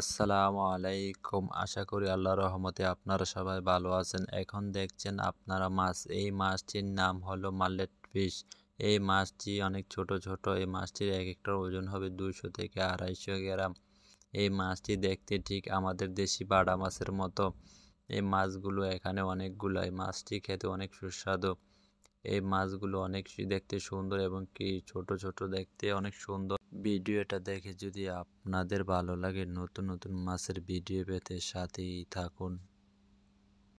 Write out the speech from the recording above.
আসসালামু আলাইকুম আশা করি আল্লাহ রহমতে আপনারা সবাই ভালো আছেন এখন দেখছেন আপনারা মাছ এই মাছটির নাম হলো মাল্লেট ফিশ এই মাছটি অনেক ছোট ছোট এই মাছটির এক একটার ওজন হবে দুশো থেকে আড়াইশো গ্রাম এই মাছটি দেখতে ঠিক আমাদের দেশি বাড়া মাছের মতো এই মাছগুলো এখানে অনেকগুলো এই মাছটি খেতে অনেক সুস্বাদু এই মাছগুলো অনেক দেখতে সুন্দর এবং কি ছোট ছোট দেখতে অনেক সুন্দর ভিডিওটা দেখে যদি আপনাদের ভালো লাগে নতুন নতুন মাছের ভিডিও পেতে সাথেই থাকুন